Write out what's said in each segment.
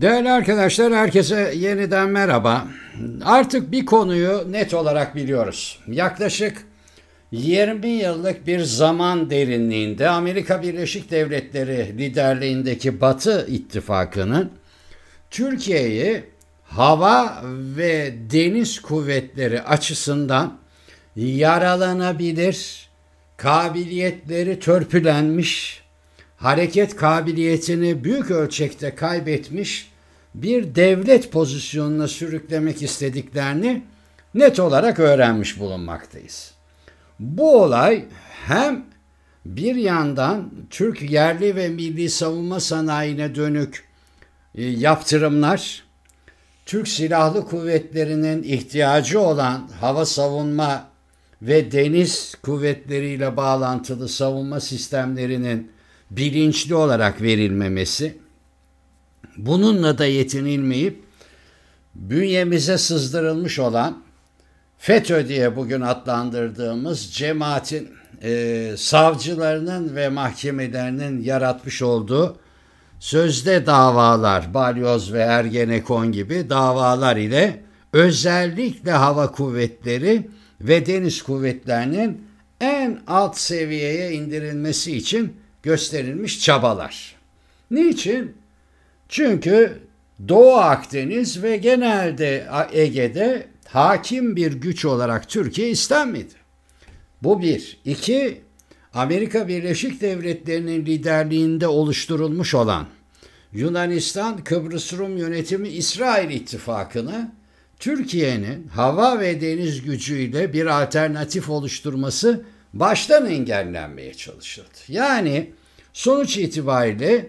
Değerli arkadaşlar herkese yeniden merhaba. Artık bir konuyu net olarak biliyoruz. Yaklaşık 20 yıllık bir zaman derinliğinde Amerika Birleşik Devletleri liderliğindeki Batı ittifakının Türkiye'yi hava ve deniz kuvvetleri açısından yaralanabilir, kabiliyetleri törpülenmiş hareket kabiliyetini büyük ölçekte kaybetmiş bir devlet pozisyonuna sürüklemek istediklerini net olarak öğrenmiş bulunmaktayız. Bu olay hem bir yandan Türk yerli ve milli savunma sanayine dönük e, yaptırımlar, Türk Silahlı Kuvvetleri'nin ihtiyacı olan hava savunma ve deniz kuvvetleriyle bağlantılı savunma sistemlerinin bilinçli olarak verilmemesi, bununla da yetinilmeyip bünyemize sızdırılmış olan FETÖ diye bugün adlandırdığımız cemaatin e, savcılarının ve mahkemelerinin yaratmış olduğu sözde davalar, balyoz ve ergenekon gibi davalar ile özellikle hava kuvvetleri ve deniz kuvvetlerinin en alt seviyeye indirilmesi için gösterilmiş çabalar. Niçin? Çünkü Doğu Akdeniz ve genelde Ege'de hakim bir güç olarak Türkiye istenmedi. Bu bir. İki, Amerika Birleşik Devletleri'nin liderliğinde oluşturulmuş olan Yunanistan Kıbrıs Rum yönetimi İsrail ittifakını Türkiye'nin hava ve deniz gücüyle bir alternatif oluşturması baştan engellenmeye çalışıldı. Yani sonuç itibariyle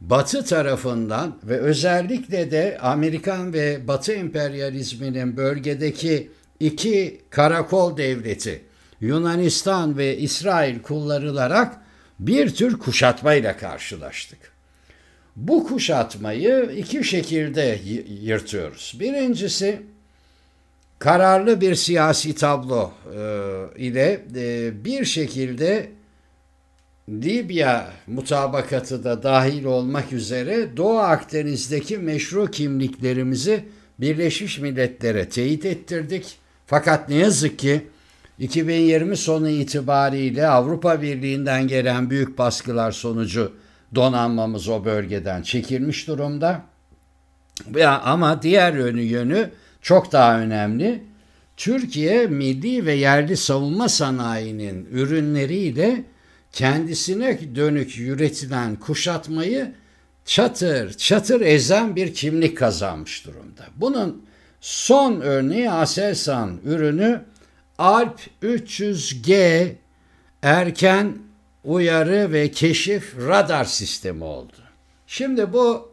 Batı tarafından ve özellikle de Amerikan ve Batı emperyalizminin bölgedeki iki karakol devleti Yunanistan ve İsrail kullanılarak bir tür kuşatmayla karşılaştık. Bu kuşatmayı iki şekilde yırtıyoruz. Birincisi kararlı bir siyasi tablo e, ile e, bir şekilde Libya mutabakatı da dahil olmak üzere Doğu Akdeniz'deki meşru kimliklerimizi Birleşmiş Milletler'e teyit ettirdik. Fakat ne yazık ki 2020 sonu itibariyle Avrupa Birliği'nden gelen büyük baskılar sonucu donanmamız o bölgeden çekilmiş durumda. Ama diğer yönü yönü çok daha önemli. Türkiye milli ve yerli savunma sanayinin ürünleriyle kendisine dönük üretilen kuşatmayı çatır çatır ezen bir kimlik kazanmış durumda. Bunun son örneği Aselsan ürünü Alp 300G erken uyarı ve keşif radar sistemi oldu. Şimdi bu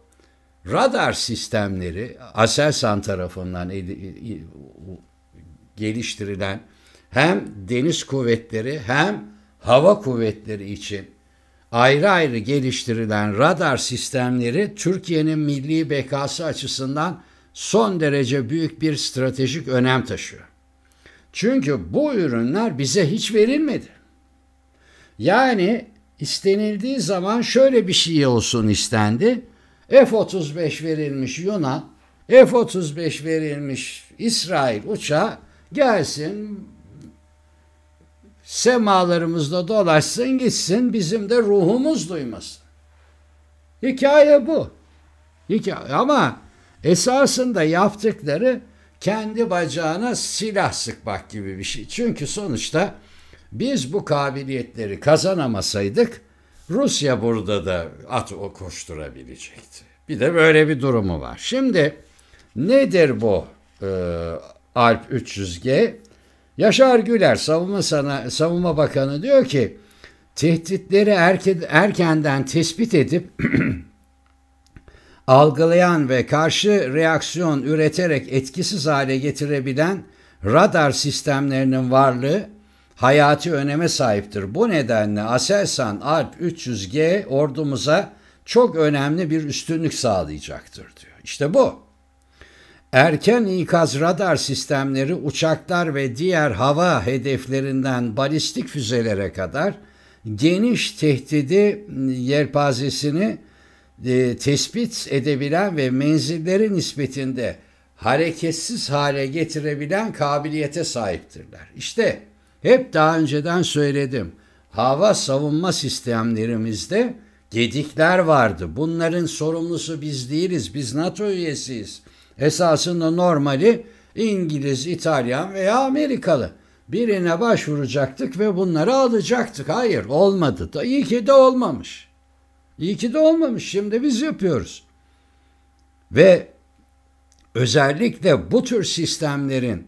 radar sistemleri Aselsan tarafından geliştirilen hem deniz kuvvetleri hem hava kuvvetleri için ayrı ayrı geliştirilen radar sistemleri Türkiye'nin milli bekası açısından son derece büyük bir stratejik önem taşıyor. Çünkü bu ürünler bize hiç verilmedi. Yani istenildiği zaman şöyle bir şey olsun istendi. F-35 verilmiş Yunan, F-35 verilmiş İsrail uçağı gelsin semalarımızda dolaşsın gitsin bizim de ruhumuz duymasın. Hikaye bu. Hikaye. Ama esasında yaptıkları kendi bacağına silah sıkmak gibi bir şey. Çünkü sonuçta biz bu kabiliyetleri kazanamasaydık Rusya burada da at o koşturabilecekti. Bir de böyle bir durumu var. Şimdi nedir bu e, Alp 300G? Yaşar Güler savunma, sana, savunma bakanı diyor ki tehditleri erke, erkenden tespit edip algılayan ve karşı reaksiyon üreterek etkisiz hale getirebilen radar sistemlerinin varlığı hayati öneme sahiptir. Bu nedenle Aselsan Alp 300G ordumuza çok önemli bir üstünlük sağlayacaktır diyor. İşte bu. Erken ikaz radar sistemleri uçaklar ve diğer hava hedeflerinden balistik füzelere kadar geniş tehdidi ıı, yelpazesini e, tespit edebilen ve menzilleri nispetinde hareketsiz hale getirebilen kabiliyete sahiptirler. İşte hep daha önceden söyledim. Hava savunma sistemlerimizde gedikler vardı. Bunların sorumlusu biz değiliz. Biz NATO üyesiyiz. Esasında normali İngiliz, İtalyan veya Amerikalı. Birine başvuracaktık ve bunları alacaktık. Hayır olmadı. Da, iyi ki de olmamış. İyi ki de olmamış. Şimdi biz yapıyoruz. Ve özellikle bu tür sistemlerin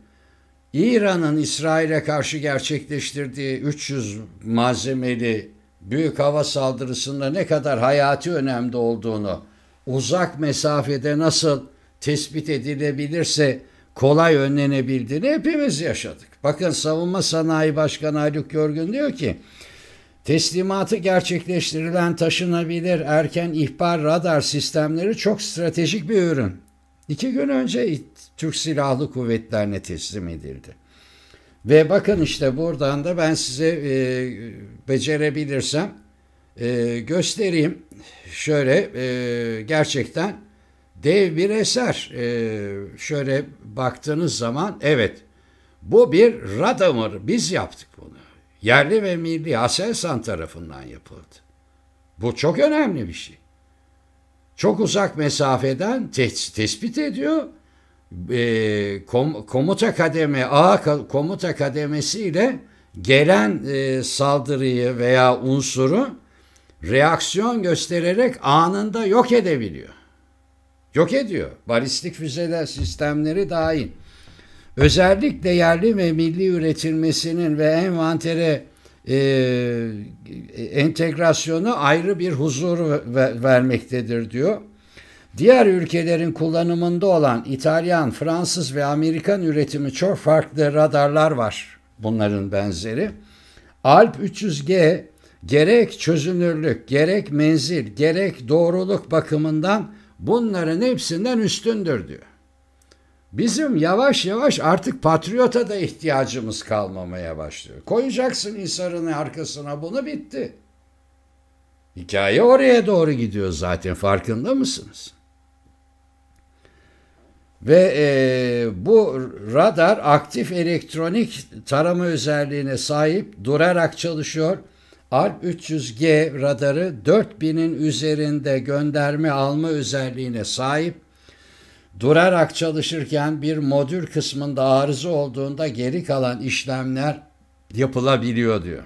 İran'ın İsrail'e karşı gerçekleştirdiği 300 malzemeli büyük hava saldırısında ne kadar hayati önemde olduğunu uzak mesafede nasıl tespit edilebilirse kolay önlenebildiğini hepimiz yaşadık. Bakın Savunma Sanayi Başkanı Haluk Görgün diyor ki teslimatı gerçekleştirilen taşınabilir erken ihbar radar sistemleri çok stratejik bir ürün. İki gün önce Türk Silahlı Kuvvetlerine teslim edildi. Ve bakın işte buradan da ben size e, becerebilirsem e, göstereyim. Şöyle e, gerçekten dev bir eser. E, şöyle baktığınız zaman evet bu bir Radamır. Biz yaptık bunu. Yerli ve milli Aselsan tarafından yapıldı. Bu çok önemli bir şey. Çok uzak mesafeden tespit ediyor e, kom, komuta kademe A komuta kademesiyle gelen e, saldırıyı veya unsuru reaksiyon göstererek anında yok edebiliyor. Yok ediyor. Balistik füzeler sistemleri dahil. Özellikle yerli ve milli üretilmesinin ve envantere e, e entegrasyonu ayrı bir huzur ver, vermektedir diyor. Diğer ülkelerin kullanımında olan İtalyan, Fransız ve Amerikan üretimi çok farklı radarlar var bunların benzeri. Alp 300G gerek çözünürlük, gerek menzil, gerek doğruluk bakımından bunların hepsinden üstündür diyor. Bizim yavaş yavaş artık patriota da ihtiyacımız kalmamaya başlıyor. Koyacaksın Hisar'ın arkasına bunu bitti. Hikaye oraya doğru gidiyor zaten farkında mısınız? Ve e, bu radar aktif elektronik tarama özelliğine sahip durarak çalışıyor. Alp 300G radarı 4000'in üzerinde gönderme alma özelliğine sahip. Durarak çalışırken bir modül kısmında arıza olduğunda geri kalan işlemler yapılabiliyor diyor.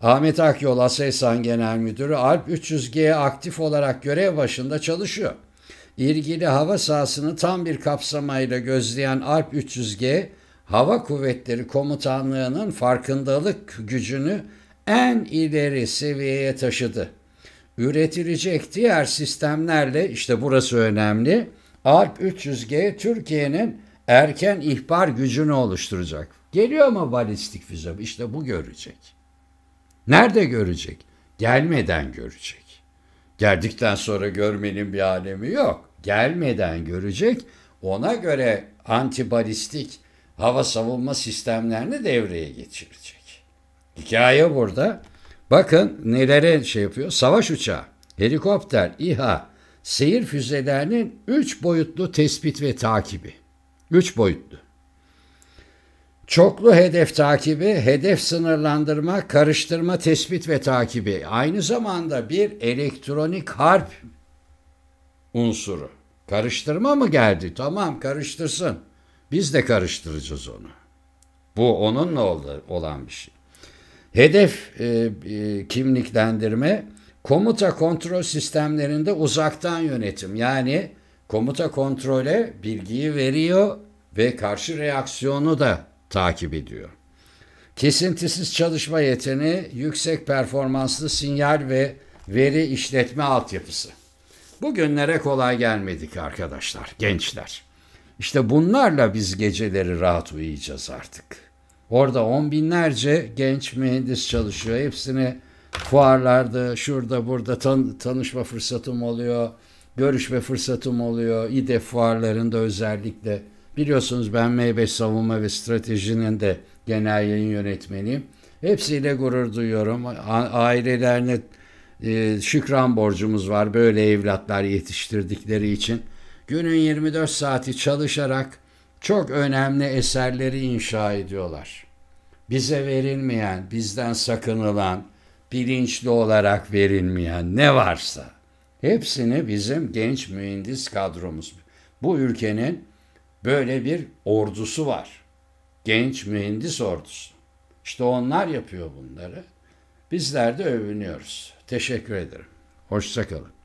Ahmet Akyol Aselsan Genel Müdürü Alp 300G aktif olarak görev başında çalışıyor ilgili hava sahasını tam bir kapsamayla gözleyen Alp 300G, Hava Kuvvetleri Komutanlığı'nın farkındalık gücünü en ileri seviyeye taşıdı. Üretilecek diğer sistemlerle işte burası önemli. Alp 300G Türkiye'nin erken ihbar gücünü oluşturacak. Geliyor mu balistik füze? İşte bu görecek. Nerede görecek? Gelmeden görecek. Geldikten sonra görmenin bir alemi yok gelmeden görecek. Ona göre antibalistik hava savunma sistemlerini devreye geçirecek. Hikaye burada. Bakın nelere şey yapıyor. Savaş uçağı, helikopter, İHA, seyir füzelerinin üç boyutlu tespit ve takibi. Üç boyutlu. Çoklu hedef takibi, hedef sınırlandırma, karıştırma, tespit ve takibi. Aynı zamanda bir elektronik harp unsuru. Karıştırma mı geldi? Tamam karıştırsın. Biz de karıştıracağız onu. Bu onunla olan bir şey. Hedef e, e, kimliklendirme komuta kontrol sistemlerinde uzaktan yönetim. Yani komuta kontrole bilgiyi veriyor ve karşı reaksiyonu da takip ediyor. Kesintisiz çalışma yeteneği, yüksek performanslı sinyal ve veri işletme altyapısı. Bugünlere kolay gelmedik arkadaşlar, gençler. İşte bunlarla biz geceleri rahat uyuyacağız artık. Orada on binlerce genç mühendis çalışıyor. Hepsini fuarlarda, şurada burada tan tanışma fırsatım oluyor. Görüşme fırsatım oluyor. İDE fuarlarında özellikle. Biliyorsunuz ben M5 Savunma ve Strateji'nin de genel yayın yönetmeniyim. Hepsiyle gurur duyuyorum. A ailelerine ee, şükran borcumuz var böyle evlatlar yetiştirdikleri için. Günün 24 saati çalışarak çok önemli eserleri inşa ediyorlar. Bize verilmeyen, bizden sakınılan, bilinçli olarak verilmeyen ne varsa hepsini bizim genç mühendis kadromuz. Bu ülkenin böyle bir ordusu var. Genç mühendis ordusu. İşte onlar yapıyor bunları. Bizler de övünüyoruz. Teşekkür ederim. Hoşçakalın.